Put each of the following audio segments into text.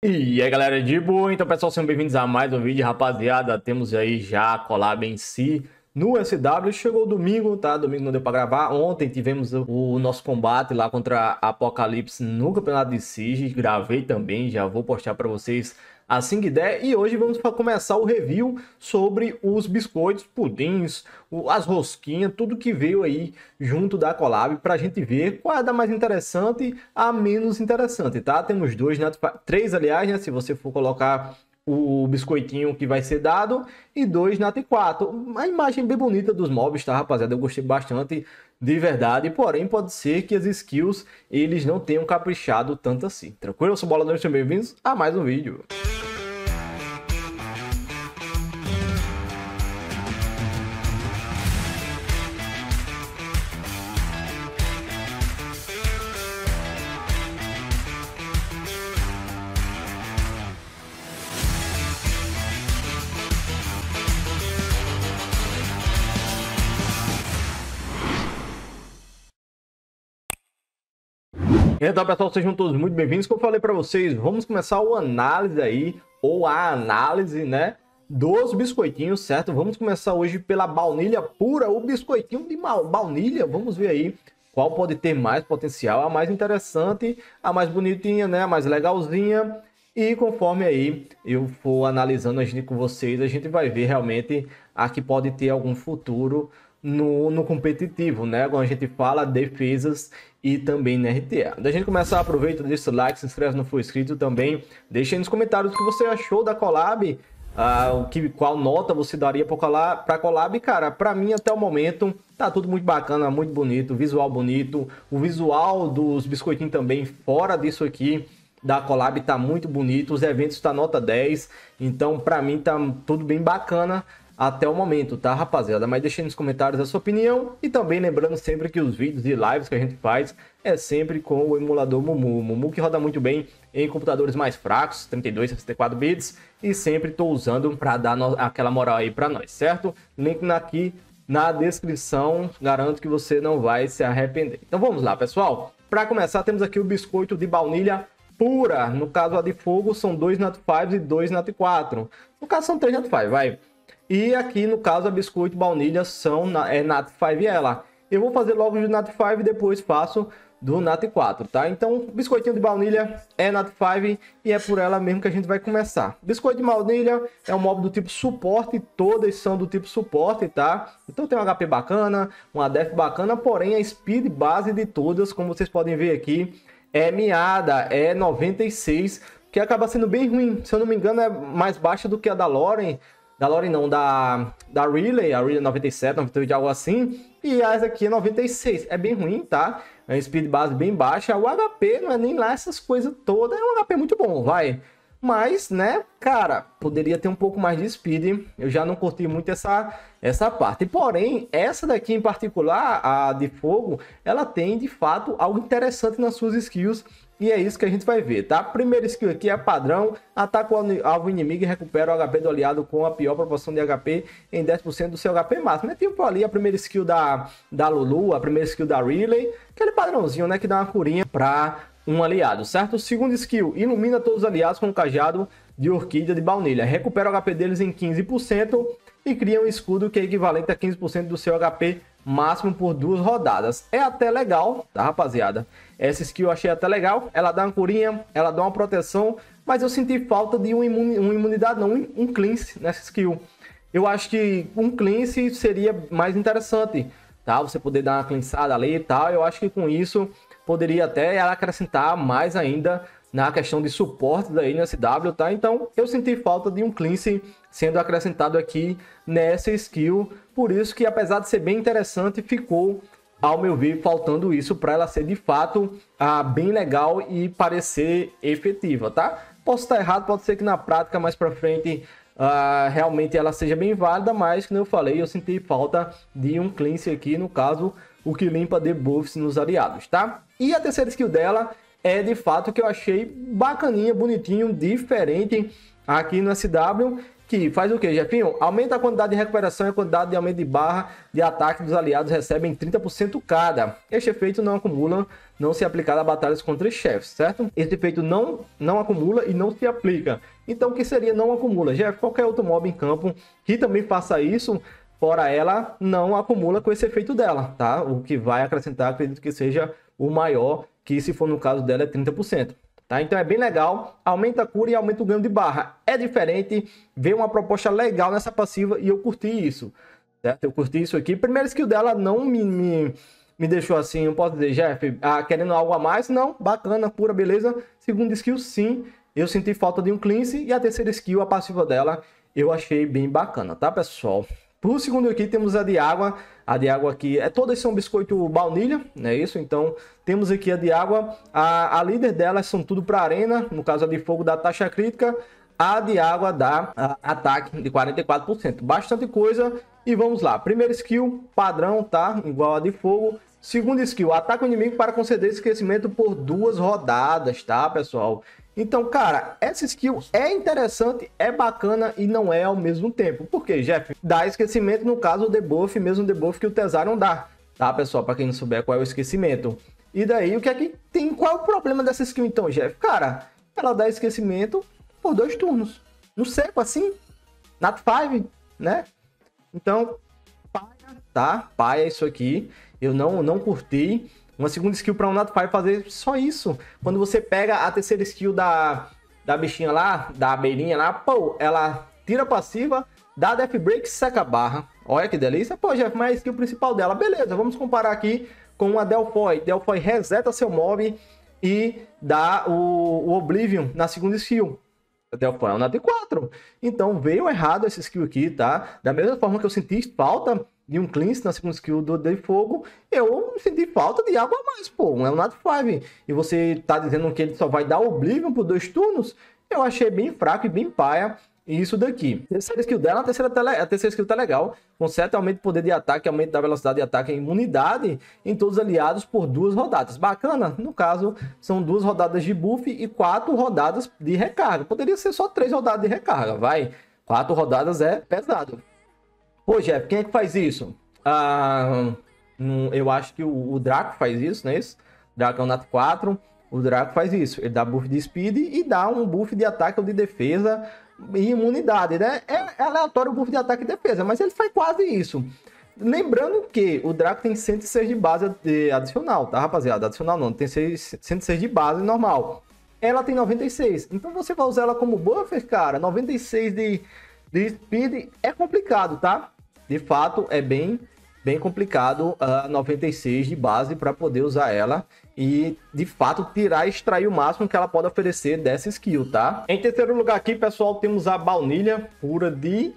E aí galera de boa, então pessoal, sejam bem-vindos a mais um vídeo, rapaziada, temos aí já a collab em si no SW, chegou domingo, tá, domingo não deu pra gravar, ontem tivemos o nosso combate lá contra Apocalipse no campeonato de Siege, gravei também, já vou postar pra vocês a assim der e hoje vamos para começar o review sobre os biscoitos, pudins, as rosquinhas, tudo que veio aí junto da collab para a gente ver qual é a da mais interessante a menos interessante, tá? Temos dois, né? três aliás, né? Se você for colocar o biscoitinho que vai ser dado e dois na T4. Uma imagem bem bonita dos mobs, tá, rapaziada? Eu gostei bastante de verdade, porém pode ser que as skills eles não tenham caprichado tanto assim. Tranquilo? Eu sou Bola Dante, sejam bem-vindos a mais um vídeo. Então, pessoal, sejam todos muito bem-vindos. Como eu falei para vocês, vamos começar o análise aí, ou a análise, né? Dos biscoitinhos, certo? Vamos começar hoje pela baunilha pura, o biscoitinho de baunilha. Vamos ver aí qual pode ter mais potencial, a mais interessante, a mais bonitinha, né? A mais legalzinha. E conforme aí eu for analisando a gente com vocês, a gente vai ver realmente a que pode ter algum futuro no, no competitivo, né? Quando a gente fala defesas e também na RTA. Da gente começar, aproveita, deixa o like, se inscreve se não for inscrito também. Deixa aí nos comentários o que você achou da collab, ah, o que, qual nota você daria para collab, pra collab. Cara, para mim até o momento tá tudo muito bacana, muito bonito, visual bonito. O visual dos biscoitinhos também, fora disso aqui, da collab tá muito bonito. Os eventos tá nota 10, então para mim tá tudo bem bacana até o momento, tá, rapaziada? Mas deixe nos comentários a sua opinião e também lembrando sempre que os vídeos e lives que a gente faz é sempre com o emulador Mumu. Mumu que roda muito bem em computadores mais fracos, 32, 64 bits, e sempre estou usando para dar no... aquela moral aí para nós, certo? Link aqui na descrição, garanto que você não vai se arrepender. Então vamos lá, pessoal. Para começar, temos aqui o biscoito de baunilha pura. No caso, a de fogo são dois Nat 5 e dois Nat 4. No caso, são três Nat 5, vai. E aqui, no caso, a biscoito e baunilha são na, é Nat 5 ela. É eu vou fazer logo de Nat 5 e depois faço do Nat 4, tá? Então, biscoitinho de baunilha é Nat 5 e é por ela mesmo que a gente vai começar. Biscoito de baunilha é um mob do tipo suporte, todas são do tipo suporte, tá? Então tem um HP bacana, uma def bacana, porém a speed base de todas, como vocês podem ver aqui, é miada, é 96, que acaba sendo bem ruim. Se eu não me engano, é mais baixa do que a da Loren, da Lore não, da, da Relay, a Relay 97, 98, algo assim. E essa aqui é 96. É bem ruim, tá? É um speed base bem baixa. O HP não é nem lá essas coisas todas. É um HP muito bom, vai. Mas, né, cara, poderia ter um pouco mais de speed. Eu já não curti muito essa, essa parte. Porém, essa daqui em particular, a de fogo, ela tem de fato algo interessante nas suas skills e é isso que a gente vai ver, tá? Primeira skill aqui é padrão, ataca o alvo inimigo e recupera o HP do aliado com a pior proporção de HP em 10% do seu HP máximo. É tipo ali a primeira skill da, da Lulu, a primeira skill da Riley, aquele padrãozinho, né? Que dá uma curinha pra um aliado, certo? Segunda skill, ilumina todos os aliados com o cajado de orquídea de baunilha. Recupera o HP deles em 15% e cria um escudo que é equivalente a 15% do seu HP máximo por duas rodadas. É até legal, tá, rapaziada? Essa skill eu achei até legal. Ela dá uma curinha, ela dá uma proteção, mas eu senti falta de uma, imunidade, não, um cleanse nessa skill. Eu acho que um cleanse seria mais interessante, tá? Você poder dar uma cleansada ali e tal. Eu acho que com isso poderia até acrescentar mais ainda na questão de suporte da NSW, tá? Então eu senti falta de um cleanse sendo acrescentado aqui nessa skill por isso que, apesar de ser bem interessante, ficou, ao meu ver, faltando isso para ela ser de fato ah, bem legal e parecer efetiva, tá? Posso estar errado, pode ser que na prática, mais para frente, ah, realmente ela seja bem válida, mas, como eu falei, eu senti falta de um cleanse aqui, no caso, o que limpa debuffs nos aliados, tá? E a terceira skill dela é de fato que eu achei bacaninha, bonitinho, diferente aqui no SW que faz o quê, Jefinho? Aumenta a quantidade de recuperação e a quantidade de aumento de barra de ataque dos aliados recebem 30% cada. Este efeito não acumula, não se aplica a batalhas contra chefes, certo? Este efeito não, não acumula e não se aplica. Então, o que seria não acumula? Jeff, qualquer outro mob em campo que também faça isso, fora ela, não acumula com esse efeito dela, tá? O que vai acrescentar, acredito que seja o maior, que se for no caso dela é 30%. Tá? Então é bem legal, aumenta a cura e aumenta o ganho de barra. É diferente, veio uma proposta legal nessa passiva e eu curti isso. Certo? Eu curti isso aqui. Primeiro skill dela não me, me, me deixou assim, eu posso dizer, Jeff, ah, querendo algo a mais? Não, bacana, cura, beleza. Segundo skill, sim, eu senti falta de um cleanse. E a terceira skill, a passiva dela, eu achei bem bacana, tá pessoal? Para o segundo aqui temos a de água, a de água aqui, é, todas são é biscoito baunilha, não é isso? Então temos aqui a de água, a, a líder delas são tudo para arena, no caso a de fogo da taxa crítica, a de água dá ataque de 44%, bastante coisa. E vamos lá, primeira skill padrão, tá? Igual a de fogo, Segundo skill, ataca o inimigo para conceder esquecimento por duas rodadas, tá, pessoal? Então, cara, essa skill é interessante, é bacana e não é ao mesmo tempo. Por quê, Jeff? Dá esquecimento, no caso, o debuff, mesmo o debuff que o Tesar dá. Tá, pessoal? Pra quem não souber qual é o esquecimento. E daí, o que é que tem? Qual é o problema dessa skill, então, Jeff? Cara, ela dá esquecimento por dois turnos. No seco, assim. Nat 5, né? Então, paia, tá? Paia isso aqui. Eu não, não curti. Uma segunda skill para um Nato vai fazer só isso. Quando você pega a terceira skill da, da bichinha lá, da abelhinha lá, pô, ela tira passiva, dá Death Break seca a barra. Olha que delícia. Pô, Jeff, mas é a skill principal dela. Beleza, vamos comparar aqui com a Delphoi. Delphoi reseta seu mob e dá o, o Oblivion na segunda skill. Delphoi é um Nato 4. Então veio errado essa skill aqui, tá? Da mesma forma que eu senti falta de um cleanse na segunda skill do de fogo, eu senti falta de água a mais, pô. É um nat 5. E você tá dizendo que ele só vai dar Oblivion por dois turnos? Eu achei bem fraco e bem paia isso daqui. A terceira skill dela, a terceira, tá, a terceira skill tá legal. certo aumenta o poder de ataque, aumenta da velocidade de ataque e imunidade em todos os aliados por duas rodadas. Bacana, no caso, são duas rodadas de buff e quatro rodadas de recarga. Poderia ser só três rodadas de recarga, vai. Quatro rodadas é pesado. Pô, Jeff, quem é que faz isso? Ah, hum, hum, eu acho que o, Draco faz isso, não é isso? Dragão é Nato 4, o Draco faz isso. Ele dá buff de speed e dá um buff de ataque ou de defesa e imunidade, né? É, é aleatório o buff de ataque e defesa, mas ele faz quase isso. Lembrando que o Draco tem 106 de base eh, adicional, tá, rapaziada? Adicional não, tem 106 de base normal. Ela tem 96, então você vai usar ela como buffer, cara. 96 de, de speed é complicado, tá? de fato, é bem, bem complicado a 96 de base para poder usar ela e de fato tirar e extrair o máximo que ela pode oferecer dessa skill, tá? Em terceiro lugar aqui, pessoal, temos a baunilha pura de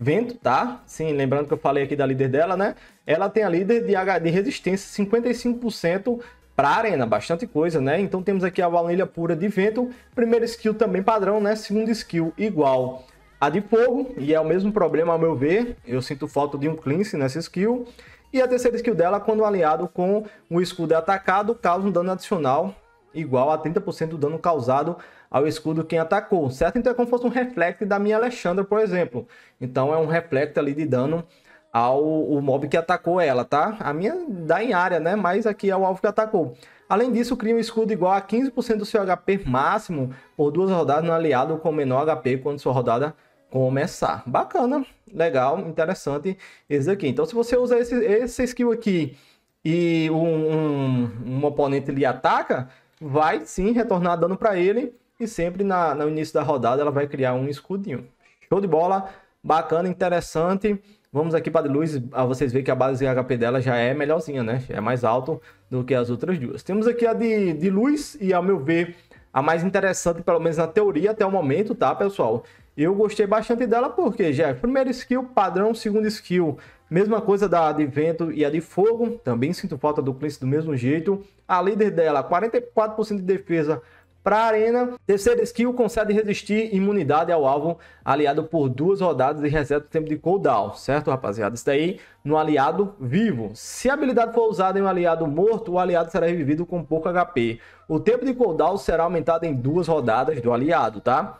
vento, tá? Sim, lembrando que eu falei aqui da líder dela, né? Ela tem a líder de, H de resistência 55% para arena, bastante coisa, né? Então temos aqui a baunilha pura de vento, primeira skill também padrão, né? Segunda skill igual a de fogo, e é o mesmo problema ao meu ver, eu sinto falta de um cleanse nessa skill. E a terceira skill dela, quando aliado com o escudo é atacado, causa um dano adicional igual a 30% do dano causado ao escudo quem atacou, certo? Então é como se fosse um reflete da minha Alexandra, por exemplo. Então é um reflete ali de dano ao mob que atacou ela, tá? A minha dá em área, né? Mas aqui é o alvo que atacou. Além disso, cria um escudo igual a 15% do seu HP máximo por duas rodadas no aliado com menor HP quando sua rodada começar. Bacana, legal, interessante esse aqui. Então, se você usar esse, esse skill aqui e um, um, um oponente lhe ataca, vai sim retornar dano para ele. E sempre na, no início da rodada ela vai criar um escudinho. Show de bola, bacana, interessante. Vamos aqui para a luz, a vocês verem que a base de HP dela já é melhorzinha, né? é mais alto do que as outras duas. Temos aqui a de, de luz e, ao meu ver, a mais interessante, pelo menos na teoria até o momento, tá, pessoal? Eu gostei bastante dela porque já é primeira skill padrão, segunda skill, mesma coisa da de vento e a de fogo. Também sinto falta do Clint do mesmo jeito. A líder dela, 44% de defesa para a arena. Terceira skill consegue resistir imunidade ao alvo aliado por duas rodadas e reseta o tempo de cooldown, certo, rapaziada? Isso daí no aliado vivo. Se a habilidade for usada em um aliado morto, o aliado será revivido com pouco HP. O tempo de cooldown será aumentado em duas rodadas do aliado, tá?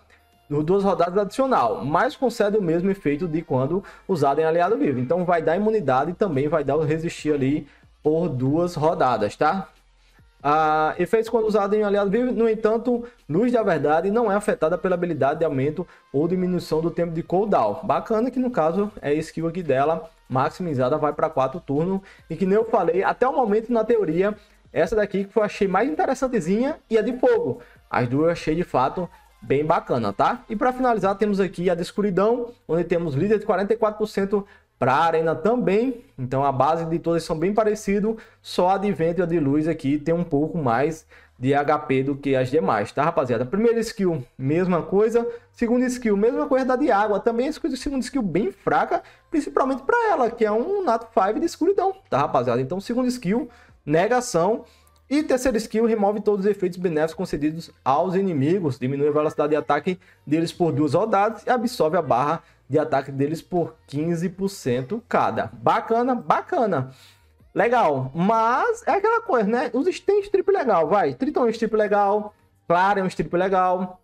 duas rodadas adicional, mas concede o mesmo efeito de quando usado em aliado vivo. Então vai dar imunidade e também vai dar o resistir ali por duas rodadas, tá? Ah, efeitos quando usado em aliado vivo, no entanto, luz da verdade não é afetada pela habilidade de aumento ou diminuição do tempo de cooldown. Bacana que no caso é a skill aqui dela, maximizada, vai para quatro turnos. E que nem eu falei, até o momento na teoria, essa daqui que eu achei mais interessantezinha e a de fogo. As duas eu achei de fato bem bacana, tá? E para finalizar, temos aqui a de escuridão, onde temos líder de 44% para a arena também. Então a base de todas são bem parecido, só a de vento e a de luz aqui tem um pouco mais de HP do que as demais, tá rapaziada? Primeira skill, mesma coisa. segundo skill, mesma coisa da de água. Também a segunda skill bem fraca, principalmente para ela, que é um Nat 5 de escuridão, tá rapaziada? Então segundo skill, negação. E terceira skill remove todos os efeitos benéficos concedidos aos inimigos, diminui a velocidade de ataque deles por duas rodadas e absorve a barra de ataque deles por 15% cada. Bacana, bacana. Legal, mas é aquela coisa, né? Os tem strip legal, vai. Triton é um strip legal, Clara é um strip legal.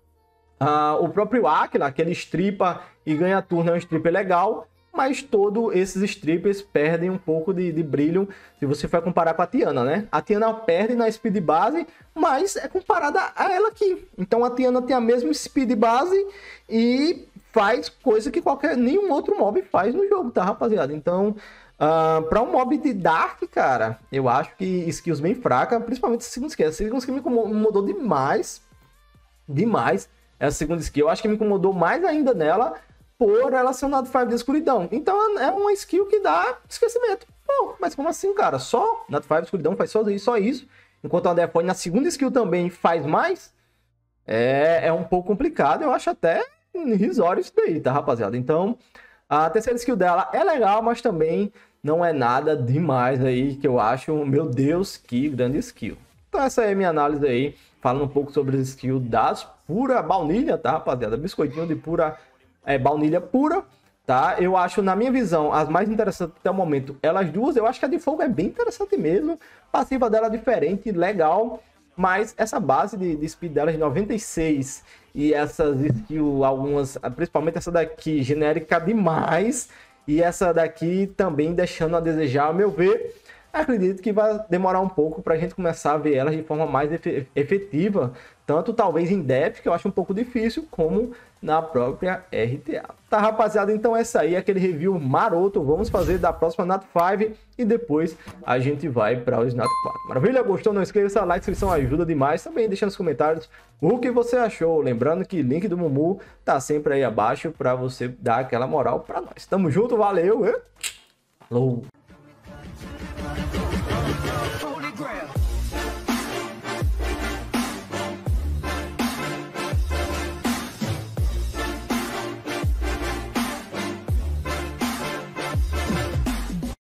Uh, o próprio Aquila, que ele stripa e ganha turno, é um strip legal mas todos esses strippers perdem um pouco de, de, brilho se você for comparar com a Tiana, né? A Tiana perde na speed base, mas é comparada a ela aqui. Então a Tiana tem a mesma speed base e faz coisa que qualquer nenhum outro mob faz no jogo, tá, rapaziada? Então, uh, ah, para um mob de Dark, cara, eu acho que skills bem fraca, principalmente Second Skill. segunda Skill me incomodou demais, demais essa segunda skill. Eu acho que me incomodou mais ainda nela por relacionado Five de escuridão. Então é, é uma skill que dá esquecimento. Pô, mas como assim, cara? Só Nat 5 escuridão faz só isso, só isso. Enquanto a Defone na segunda skill também faz mais. É, é um pouco complicado, eu acho até risório isso daí, tá, rapaziada? Então, a terceira skill dela é legal, mas também não é nada demais aí que eu acho. Meu Deus, que grande skill. Então essa é a minha análise aí, falando um pouco sobre as skills das pura baunilha, tá, rapaziada? Biscoitinho de pura é, baunilha pura, tá? Eu acho, na minha visão, as mais interessantes até o momento, elas duas. Eu acho que a de fogo é bem interessante mesmo. Passiva dela é diferente, legal. Mas essa base de, de speed dela de 96 e essas skills, algumas, principalmente essa daqui, genérica demais. E essa daqui também deixando a desejar, ao meu ver. Acredito que vai demorar um pouco para a gente começar a ver elas de forma mais efetiva, tanto talvez em depth, que eu acho um pouco difícil, como na própria RTA. Tá, rapaziada? Então essa é aí é aquele review maroto. Vamos fazer da próxima Nat 5 e depois a gente vai para os Nat 4. Maravilha? Gostou? Não esqueça, like, inscrição ajuda demais. Também deixa nos comentários o que você achou. Lembrando que link do Mumu tá sempre aí abaixo para você dar aquela moral para nós. Tamo junto, valeu! E... Falou!